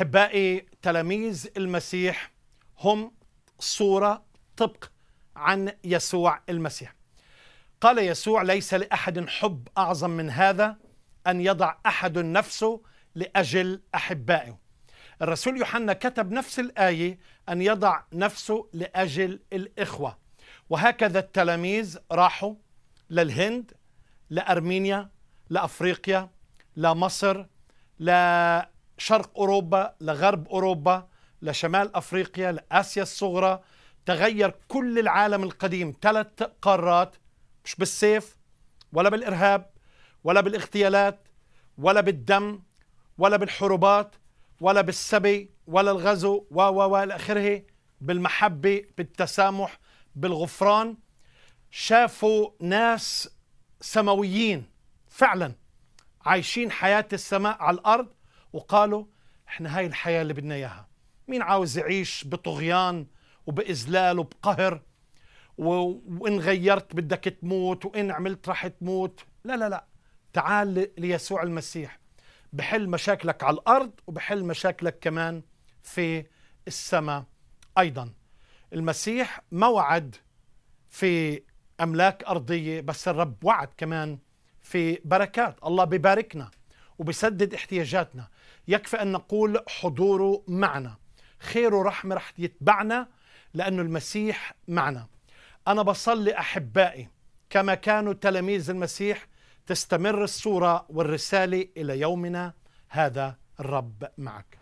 احبائي تلاميذ المسيح هم صوره طبق عن يسوع المسيح قال يسوع ليس لاحد حب اعظم من هذا ان يضع احد نفسه لاجل احبائه الرسول يوحنا كتب نفس الايه ان يضع نفسه لاجل الاخوه وهكذا التلاميذ راحوا للهند لارمينيا لافريقيا لمصر شرق أوروبا لغرب أوروبا لشمال أفريقيا لآسيا الصغرى تغير كل العالم القديم ثلاث قارات مش بالسيف ولا بالإرهاب ولا بالاغتيالات ولا بالدم ولا بالحروبات ولا بالسبي ولا الغزو و و و آخره بالمحبة بالتسامح بالغفران شافوا ناس سماويين فعلا عايشين حياة السماء على الأرض وقالوا احنا هاي الحياة اللي بدنا اياها مين عاوز يعيش بطغيان وبإذلال وبقهر وإن غيرت بدك تموت وإن عملت راح تموت لا لا لا تعال ليسوع المسيح بحل مشاكلك على الأرض وبحل مشاكلك كمان في السماء أيضا المسيح ما وعد في أملاك أرضية بس الرب وعد كمان في بركات الله بباركنا وبسدد احتياجاتنا يكفي أن نقول حضوره معنا خير ورحمة رح يتبعنا لأنه المسيح معنا أنا بصلي أحبائي كما كانوا تلاميذ المسيح تستمر الصورة والرسالة إلى يومنا هذا الرب معك